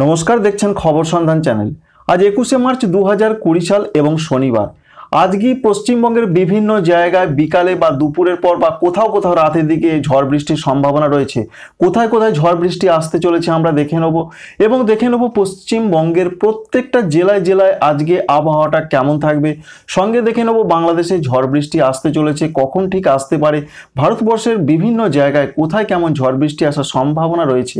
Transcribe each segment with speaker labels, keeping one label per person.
Speaker 1: নমস্কার দেখছেন খবর সন্ধান চ্যানেল আজ একুশে মার্চ দু হাজার কুড়ি সাল এবং শনিবার আজকে পশ্চিমবঙ্গের বিভিন্ন জায়গায় বিকালে বা দুপুরের পর বা কোথাও কোথাও রাতের দিকে ঝড় বৃষ্টির সম্ভাবনা রয়েছে কোথায় কোথায় ঝড় বৃষ্টি আসতে চলেছে আমরা দেখে নেব এবং দেখে নেব পশ্চিমবঙ্গের প্রত্যেকটা জেলায় জেলায় আজকে আবহাওয়াটা কেমন থাকবে সঙ্গে দেখে নেব বাংলাদেশে ঝড় বৃষ্টি আসতে চলেছে কখন ঠিক আসতে পারে ভারতবর্ষের বিভিন্ন জায়গায় কোথায় কেমন ঝড় বৃষ্টি আসার সম্ভাবনা রয়েছে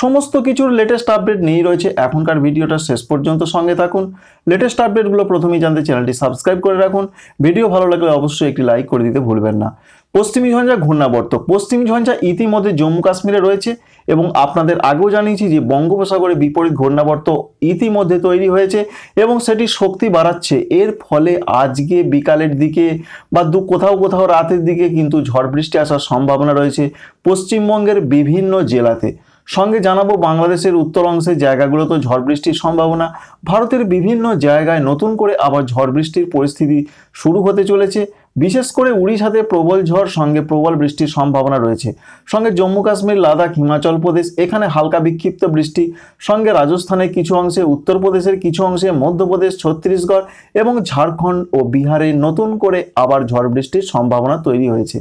Speaker 1: সমস্ত কিছুর লেটেস্ট আপডেট নিয়েই রয়েছে এখনকার ভিডিওটা শেষ পর্যন্ত সঙ্গে থাকুন লেটেস্ট আপডেটগুলো প্রথমেই জানতে চ্যানেলটি সাবস্ক্রাইব করে রাখুন ভিডিও ভালো লাগলে অবশ্যই একটি লাইক করে দিতে ভুলবেন না পশ্চিমী ঝঞ্ঝা ঘূর্ণাবর্ত পশ্চিমী ঝঞ্ঝা ইতিমধ্যে জম্মু কাশ্মীরে রয়েছে এবং আপনাদের আগেও জানিয়েছি যে বঙ্গোপসাগরে বিপরীত ঘূর্ণাবর্ত ইতিমধ্যে তৈরি হয়েছে এবং সেটি শক্তি বাড়াচ্ছে এর ফলে আজকে বিকালের দিকে বা দু কোথাও কোথাও রাতের দিকে কিন্তু ঝড় বৃষ্টি আসার সম্ভাবনা রয়েছে পশ্চিমবঙ্গের বিভিন্ন জেলাতে সঙ্গে জানাবো বাংলাদেশের উত্তর অংশের জায়গাগুলোতে ঝড় বৃষ্টির সম্ভাবনা ভারতের বিভিন্ন জায়গায় নতুন করে আবার ঝড় বৃষ্টির পরিস্থিতি শুরু হতে চলেছে বিশেষ করে উড়িষ্যাতে প্রবল ঝড় সঙ্গে প্রবল বৃষ্টির সম্ভাবনা রয়েছে সঙ্গে জম্মু কাশ্মীর লাদাখ হিমাচল প্রদেশ এখানে হালকা বিক্ষিপ্ত বৃষ্টি সঙ্গে রাজস্থানের কিছু অংশে উত্তরপ্রদেশের কিছু অংশে মধ্যপ্রদেশ ছত্তিশগড় এবং ঝাড়খণ্ড ও বিহারে নতুন করে আবার ঝড় বৃষ্টির সম্ভাবনা তৈরি হয়েছে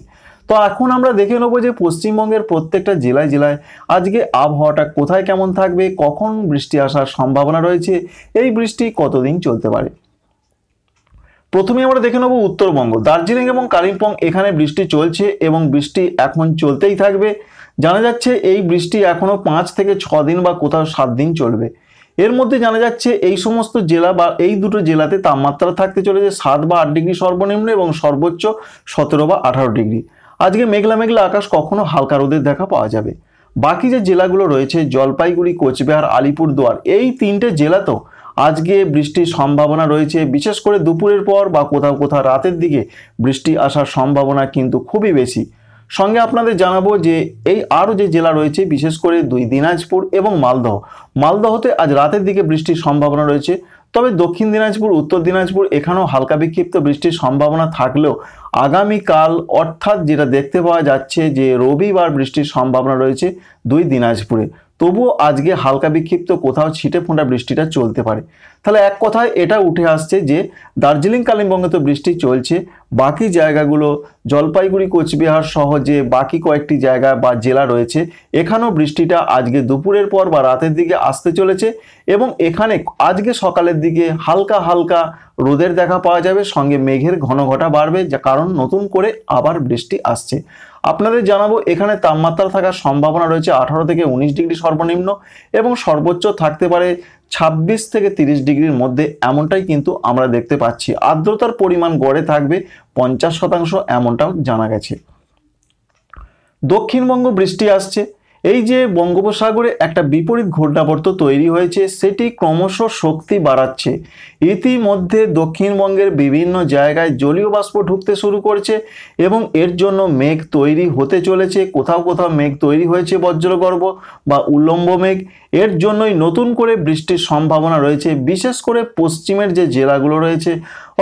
Speaker 1: তো এখন আমরা দেখে নেবো যে পশ্চিমবঙ্গের প্রত্যেকটা জেলায় জেলায় আজকে আবহাওয়াটা কোথায় কেমন থাকবে কখন বৃষ্টি আসার সম্ভাবনা রয়েছে এই বৃষ্টি কতদিন চলতে পারে প্রথমে আমরা দেখে নেবো উত্তরবঙ্গ দার্জিলিং এবং কালিম্পং এখানে বৃষ্টি চলছে এবং বৃষ্টি এখন চলতেই থাকবে জানা যাচ্ছে এই বৃষ্টি এখনও পাঁচ থেকে ছ দিন বা কোথাও সাত দিন চলবে এর মধ্যে জানা যাচ্ছে এই সমস্ত জেলা বা এই দুটো জেলাতে তাপমাত্রা থাকতে চলেছে সাত বা আট ডিগ্রি সর্বনিম্ন এবং সর্বোচ্চ সতেরো বা আঠারো ডিগ্রি আজকে মেঘলা মেঘলা আকাশ কখনো হালকা রোদের দেখা পাওয়া যাবে বাকি যে জেলাগুলো রয়েছে জলপাইগুড়ি কোচবিহার আলিপুরদুয়ার এই তিনটে জেলাতেও আজকে বৃষ্টির সম্ভাবনা রয়েছে বিশেষ করে দুপুরের পর বা কোথাও কোথাও রাতের দিকে বৃষ্টি আসার সম্ভাবনা কিন্তু খুবই বেশি সঙ্গে আপনাদের জানাবো যে এই আরও যে জেলা রয়েছে বিশেষ করে দুই দিনাজপুর এবং মালদহ মালদহতে আজ রাতের দিকে বৃষ্টির সম্ভাবনা রয়েছে তবে দক্ষিণ দিনাজপুর উত্তর দিনাজপুর এখানেও হালকা বিক্ষিপ্ত বৃষ্টির সম্ভাবনা থাকলেও আগামীকাল অর্থাৎ যেটা দেখতে পাওয়া যাচ্ছে যে রবিবার বৃষ্টির সম্ভাবনা রয়েছে দুই দিনাজপুরে তবুও আজকে হালকা বিক্ষিপ্ত কোথাও ছিটে ফোঁটা বৃষ্টিটা চলতে পারে তাহলে এক কথায় এটা উঠে আসছে যে দার্জিলিং কালিম্পংয়ে তো বৃষ্টি চলছে বাকি জায়গাগুলো জলপাইগুড়ি কোচবিহার সহ যে বাকি কয়েকটি জায়গা বা জেলা রয়েছে এখানেও বৃষ্টিটা আজকে দুপুরের পর বা রাতের দিকে আসতে চলেছে এবং এখানে আজকে সকালের দিকে হালকা হালকা রোদের দেখা পাওয়া যাবে সঙ্গে মেঘের ঘন ঘটা বাড়বে যা কারণ নতুন করে আবার বৃষ্টি আসছে আপনাদের জানাবো এখানে তাপমাত্রা থাকার সম্ভাবনা রয়েছে আঠারো থেকে উনিশ ডিগ্রি সর্বনিম্ন এবং সর্বোচ্চ থাকতে পারে ২৬ থেকে ৩০ ডিগ্রির মধ্যে এমনটাই কিন্তু আমরা দেখতে পাচ্ছি আর্দ্রতার পরিমাণ গড়ে থাকবে পঞ্চাশ শতাংশ এমনটাও জানা গেছে দক্ষিণবঙ্গ বৃষ্টি আসছে এই যে বঙ্গোপসাগরে একটা বিপরীত ঘটনাবর্ত তৈরি হয়েছে সেটি ক্রমশ শক্তি বাড়াচ্ছে ইতিমধ্যে দক্ষিণবঙ্গের বিভিন্ন জায়গায় জলীয় বাষ্প ঢুকতে শুরু করছে এবং এর জন্য মেঘ তৈরি হতে চলেছে কোথাও কোথাও মেঘ তৈরি হয়েছে বজ্রগর্ভ বা উল্লম্ব মেঘ এর জন্যই নতুন করে বৃষ্টির সম্ভাবনা রয়েছে বিশেষ করে পশ্চিমের যে জেলাগুলো রয়েছে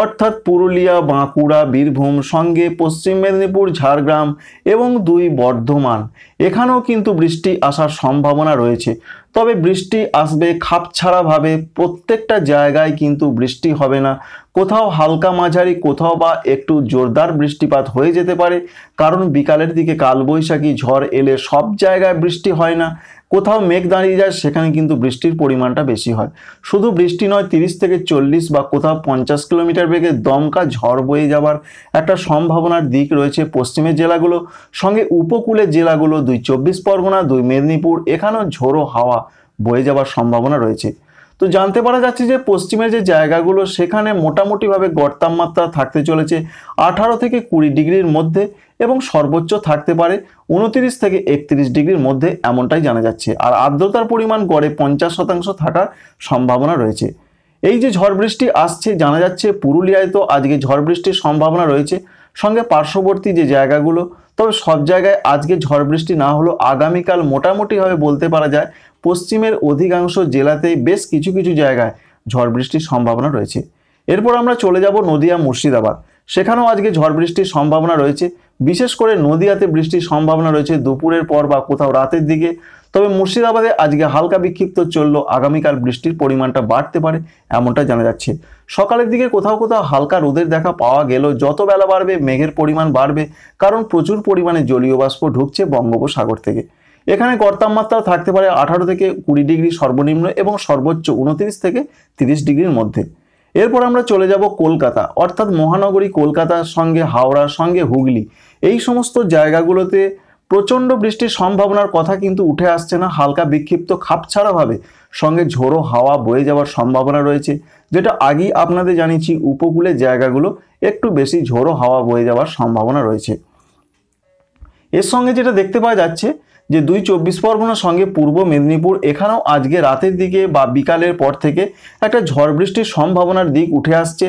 Speaker 1: অর্থাৎ পুরুলিয়া বাঁকুড়া বীরভূম সঙ্গে পশ্চিম মেদিনীপুর ঝাড়গ্রাম এবং দুই বর্ধমান এখানেও কিন্তু বৃষ্টি আসার সম্ভাবনা রয়েছে তবে বৃষ্টি আসবে খাপছাড়াভাবে প্রত্যেকটা জায়গায় কিন্তু বৃষ্টি হবে না কোথাও হালকা মাঝারি কোথাও বা একটু জোরদার বৃষ্টিপাত হয়ে যেতে পারে কারণ বিকালের দিকে কালবৈশাখী ঝড় এলে সব জায়গায় বৃষ্টি হয় না কোথাও মেঘ দাঁড়িয়ে যায় সেখানে কিন্তু বৃষ্টির পরিমাণটা বেশি হয় শুধু বৃষ্টি নয় তিরিশ থেকে চল্লিশ বা কোথাও পঞ্চাশ কিলোমিটার বেগে দমকা ঝড় বয়ে যাওয়ার একটা সম্ভাবনার দিক রয়েছে পশ্চিমের জেলাগুলো সঙ্গে উপকূলের জেলাগুলো দুই চব্বিশ পরগনা দুই মেদিনীপুর এখানেও ঝোড়ো হাওয়া বয়ে যাওয়ার সম্ভাবনা রয়েছে তো জানতে পারা যাচ্ছে যে পশ্চিমের যে জায়গাগুলো সেখানে মোটামুটিভাবে গড় তাপমাত্রা থাকতে চলেছে আঠারো থেকে কুড়ি ডিগ্রির মধ্যে এবং সর্বোচ্চ থাকতে পারে উনতিরিশ থেকে একত্রিশ ডিগ্রির মধ্যে এমনটাই জানা যাচ্ছে আর আর্দ্রতার পরিমাণ গড়ে পঞ্চাশ শতাংশ থাকার সম্ভাবনা রয়েছে এই যে ঝড় বৃষ্টি আসছে জানা যাচ্ছে পুরুলিয়ায় তো আজকে ঝড় বৃষ্টির সম্ভাবনা রয়েছে সঙ্গে পার্শ্ববর্তী যে জায়গাগুলো তবে সব জায়গায় আজকে ঝড় বৃষ্টি না হলেও আগামীকাল মোটামুটিভাবে বলতে পারা যায় পশ্চিমের অধিকাংশ জেলাতেই বেশ কিছু কিছু জায়গায় ঝড় বৃষ্টির সম্ভাবনা রয়েছে এরপর আমরা চলে যাব নদিয়া মুর্শিদাবাদ সেখানেও আজকে ঝড় বৃষ্টির সম্ভাবনা রয়েছে বিশেষ করে নদিয়াতে বৃষ্টির সম্ভাবনা রয়েছে দুপুরের পর বা কোথাও রাতের দিকে তবে মুর্শিদাবাদে আজকে হালকা বিক্ষিপ্ত চললো আগামীকাল বৃষ্টির পরিমাণটা বাড়তে পারে এমনটা জানা যাচ্ছে সকালের দিকে কোথাও কোথাও হালকা রোদের দেখা পাওয়া গেল যত বেলা বাড়বে মেঘের পরিমাণ বাড়বে কারণ প্রচুর পরিমাণে জলীয় বাষ্প ঢুকছে বঙ্গোপসাগর থেকে এখানে গড় থাকতে পারে আঠারো থেকে কুড়ি ডিগ্রি সর্বনিম্ন এবং সর্বোচ্চ উনত্রিশ থেকে তিরিশ ডিগ্রির মধ্যে এরপর আমরা চলে যাব কলকাতা অর্থাৎ মহানগরী কলকাতার সঙ্গে হাওড়ার সঙ্গে হুগলি এই সমস্ত জায়গাগুলোতে প্রচণ্ড বৃষ্টির সম্ভাবনার কথা কিন্তু উঠে আসছে না হালকা বিক্ষিপ্ত খাপছাড়াভাবে সঙ্গে ঝোড়ো হাওয়া বয়ে যাওয়ার সম্ভাবনা রয়েছে যেটা আগেই আপনাদের জানিয়েছি উপকূলের জায়গাগুলো একটু বেশি ঝোড়ো হাওয়া বয়ে যাওয়ার সম্ভাবনা রয়েছে এর সঙ্গে যেটা দেখতে পাওয়া যাচ্ছে যে দুই চব্বিশ পরগনার সঙ্গে পূর্ব মেদিনীপুর এখানেও আজকে রাতের দিকে বা বিকালের পর থেকে একটা ঝড় বৃষ্টির সম্ভাবনার দিক উঠে আসছে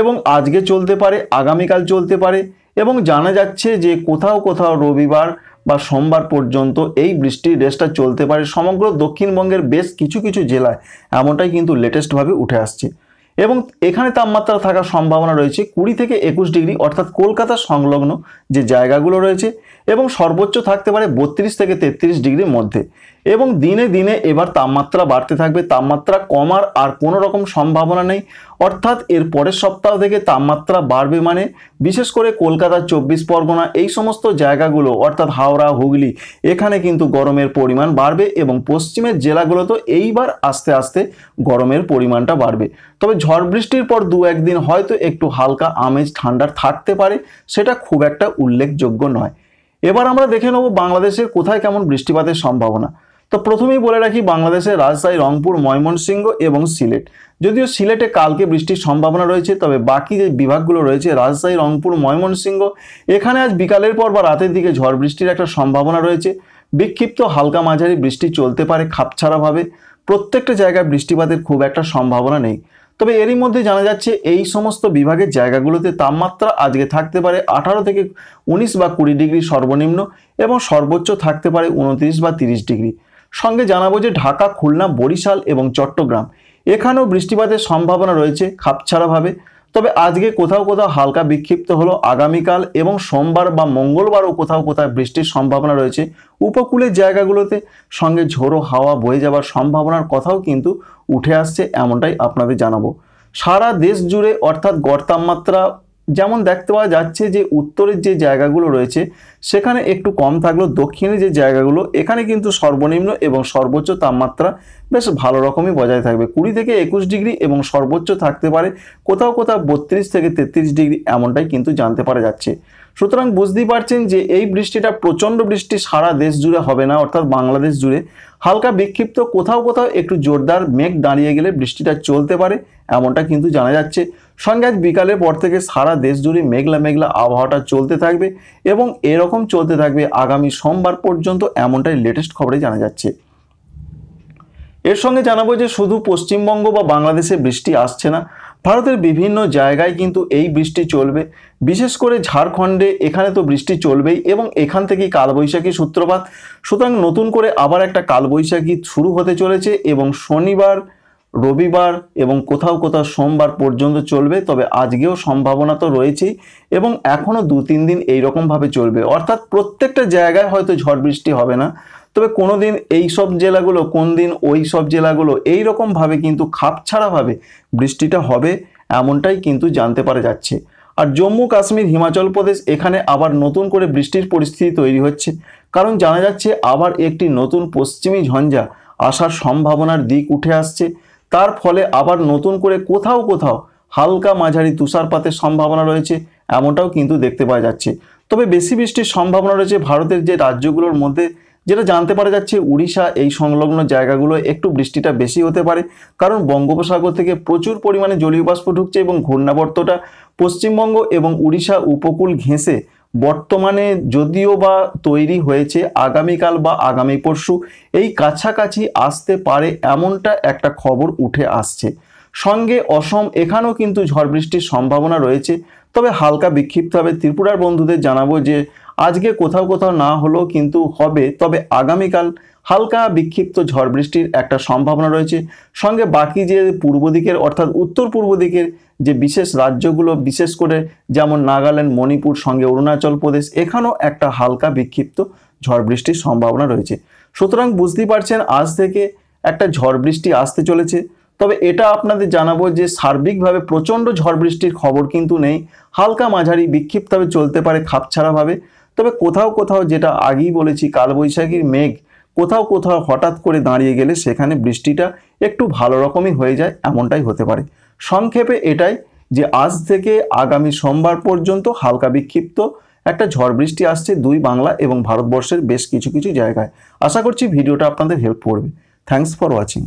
Speaker 1: এবং আজকে চলতে পারে আগামীকাল চলতে পারে এবং জানা যাচ্ছে যে কোথাও কোথাও রবিবার বা সোমবার পর্যন্ত এই বৃষ্টির রেসটা চলতে পারে সমগ্র দক্ষিণবঙ্গের বেশ কিছু কিছু জেলায় এমনটাই কিন্তু লেটেস্টভাবে উঠে আসছে এবং এখানে তাপমাত্রা থাকার সম্ভাবনা রয়েছে কুড়ি থেকে একুশ ডিগ্রি অর্থাৎ কলকাতা সংলগ্ন যে জায়গাগুলো রয়েছে এবং সর্বোচ্চ থাকতে পারে বত্রিশ থেকে তেত্রিশ ডিগ্রির মধ্যে এবং দিনে দিনে এবার তাপমাত্রা বাড়তে থাকবে তাপমাত্রা কমার আর কোনো রকম সম্ভাবনা নেই অর্থাৎ এর পরের সপ্তাহ থেকে তাপমাত্রা বাড়বে মানে বিশেষ করে কলকাতা চব্বিশ পরগনা এই সমস্ত জায়গাগুলো অর্থাৎ হাওড়া হুগলি এখানে কিন্তু গরমের পরিমাণ বাড়বে এবং পশ্চিমের জেলাগুলো তো এইবার আস্তে আস্তে গরমের পরিমাণটা বাড়বে তবে ঝড় বৃষ্টির পর দু একদিন হয়তো একটু হালকা আমেজ ঠান্ডার থাকতে পারে সেটা খুব একটা উল্লেখযোগ্য নয় এবার আমরা দেখে নেব বাংলাদেশের কোথায় কেমন বৃষ্টিপাতের সম্ভাবনা তো প্রথমেই বলে রাখি বাংলাদেশের রাজশাহী রংপুর ময়মনসিংহ এবং সিলেট যদিও সিলেটে কালকে বৃষ্টির সম্ভাবনা রয়েছে তবে বাকি যে বিভাগগুলো রয়েছে রাজশাহী রংপুর ময়মনসিংহ এখানে আজ বিকালের পর বা রাতের দিকে ঝড় বৃষ্টির একটা সম্ভাবনা রয়েছে বিক্ষিপ্ত হালকা মাঝারি বৃষ্টি চলতে পারে খাপছাড়াভাবে প্রত্যেকটা জায়গায় বৃষ্টিপাতের খুব একটা সম্ভাবনা নেই তবে এরই মধ্যে জানা যাচ্ছে এই সমস্ত বিভাগের জায়গাগুলোতে তাপমাত্রা আজকে থাকতে পারে আঠারো থেকে উনিশ বা কুড়ি ডিগ্রি সর্বনিম্ন এবং সর্বোচ্চ থাকতে পারে উনত্রিশ বা তিরিশ ডিগ্রি সঙ্গে জানাবো যে ঢাকা খুলনা বরিশাল এবং চট্টগ্রাম এখানেও বৃষ্টিপাতের সম্ভাবনা রয়েছে খাপছাড়াভাবে তবে আজকে কোথাও কোথাও হালকা বিক্ষিপ্ত হলো আগামীকাল এবং সোমবার বা মঙ্গলবারও কোথাও কোথাও বৃষ্টির সম্ভাবনা রয়েছে উপকূলের জায়গাগুলোতে সঙ্গে ঝোড়ো হাওয়া বয়ে যাওয়ার সম্ভাবনার কথাও কিন্তু উঠে আসছে এমনটাই আপনাদের জানাবো সারা দেশ জুড়ে অর্থাৎ গড় তাপমাত্রা যেমন দেখতে পাওয়া যাচ্ছে যে উত্তরের যে জায়গাগুলো রয়েছে সেখানে একটু কম থাকলেও দক্ষিণে যে জায়গাগুলো এখানে কিন্তু সর্বনিম্ন এবং সর্বোচ্চ তাপমাত্রা বেশ ভালো রকমই বজায় থাকবে কুড়ি থেকে একুশ ডিগ্রি এবং সর্বোচ্চ থাকতে পারে কোথাও কোথাও বত্রিশ থেকে তেত্রিশ ডিগ্রি এমনটাই কিন্তু জানতে পারা যাচ্ছে সুতরাং বুঝতেই পারছেন যে এই বৃষ্টিটা প্রচণ্ড বৃষ্টি সারা দেশ জুড়ে হবে না অর্থাৎ বাংলাদেশ জুড়ে হালকা বিক্ষিপ্ত কোথাও কোথাও একটু জোরদার মেঘ দাঁড়িয়ে গেলে বৃষ্টিটা চলতে পারে এমনটা কিন্তু জানা যাচ্ছে সঙ্গে আজ বিকালের পর থেকে সারা দেশ জুড়ে মেঘলা মেঘলা আবহাওয়াটা চলতে থাকবে এবং এরকম চলতে থাকবে আগামী সোমবার পর্যন্ত এমনটাই লেটেস্ট খবরে জানা যাচ্ছে এর সঙ্গে জানাবো যে শুধু পশ্চিমবঙ্গ বা বাংলাদেশে বৃষ্টি আসছে না ভারতের বিভিন্ন জায়গায় কিন্তু এই বৃষ্টি চলবে বিশেষ করে ঝাড়খণ্ডে এখানে তো বৃষ্টি চলবেই এবং এখান থেকেই কালবৈশাখী সূত্রপাত সুতরাং নতুন করে আবার একটা কালবৈশাখী শুরু হতে চলেছে এবং শনিবার রবিবার এবং কোথাও কোথাও সোমবার পর্যন্ত চলবে তবে আজকেও সম্ভাবনা তো রয়েছেই এবং এখনও দু তিন দিন এইরকমভাবে চলবে অর্থাৎ প্রত্যেকটা জায়গায় হয়তো ঝড় বৃষ্টি হবে না তবে কোনো দিন এই সব জেলাগুলো কোন দিন ওই সব জেলাগুলো এইরকমভাবে কিন্তু খাপ ছাড়াভাবে বৃষ্টিটা হবে এমনটাই কিন্তু জানতে পারা যাচ্ছে আর জম্মু কাশ্মীর হিমাচল প্রদেশ এখানে আবার নতুন করে বৃষ্টির পরিস্থিতি তৈরি হচ্ছে কারণ জানা যাচ্ছে আবার একটি নতুন পশ্চিমী ঝঞ্ঝা আসার সম্ভাবনার দিক উঠে আসছে তার ফলে আবার নতুন করে কোথাও কোথাও হালকা মাঝারি তুষারপাতের সম্ভাবনা রয়েছে এমনটাও কিন্তু দেখতে পাওয়া যাচ্ছে তবে বেশি বৃষ্টির সম্ভাবনা রয়েছে ভারতের যে রাজ্যগুলোর মধ্যে যেটা জানতে পারা যাচ্ছে উড়িষ্যা এই সংলগ্ন জায়গাগুলো একটু বৃষ্টিটা বেশি হতে পারে কারণ বঙ্গোপসাগর থেকে প্রচুর পরিমাণে জলীয় বাষ্প ঢুকছে এবং ঘূর্ণাবর্তটা পশ্চিমবঙ্গ এবং উড়িষ্যা উপকূল ঘেঁষে বর্তমানে যদিও বা তৈরি হয়েছে আগামীকাল বা আগামী পরশু এই কাছাকাছি আসতে পারে এমনটা একটা খবর উঠে আসছে সঙ্গে অসম এখানেও কিন্তু ঝড় বৃষ্টির সম্ভাবনা রয়েছে তবে হালকা বিক্ষিপ্তভাবে ত্রিপুরার বন্ধুদের জানাবো যে আজকে কোথাও কোথাও না হলেও কিন্তু হবে তবে আগামীকাল হালকা বিক্ষিপ্ত ঝড় বৃষ্টির একটা সম্ভাবনা রয়েছে সঙ্গে বাকি যে পূর্ব দিকের অর্থাৎ উত্তর পূর্ব দিকের যে বিশেষ রাজ্যগুলো বিশেষ করে যেমন নাগাল্যান্ড মণিপুর সঙ্গে অরুণাচল প্রদেশ এখানেও একটা হালকা বিক্ষিপ্ত ঝড় বৃষ্টির সম্ভাবনা রয়েছে সুতরাং বুঝতেই পারছেন আজ থেকে একটা ঝড় বৃষ্টি আসতে চলেছে তবে এটা আপনাদের জানাবো যে সার্বিকভাবে প্রচণ্ড ঝড় বৃষ্টির খবর কিন্তু নেই হালকা মাঝারি বিক্ষিপ্তভাবে চলতে পারে খাপছাড়াভাবে তবে কোথাও কোথাও যেটা আগেই বলেছি কালবৈশাখীর মেঘ কোথাও কোথাও হঠাৎ করে দাঁড়িয়ে গেলে সেখানে বৃষ্টিটা একটু ভালো রকমই হয়ে যায় এমনটাই হতে পারে সংক্ষেপে এটাই যে আজ থেকে আগামী সোমবার পর্যন্ত হালকা বিক্ষিপ্ত একটা ঝড় বৃষ্টি আসছে দুই বাংলা এবং ভারতবর্ষের বেশ কিছু কিছু জায়গায় আশা করছি ভিডিওটা আপনাদের হেল্প করবে থ্যাংকস ফর ওয়াচিং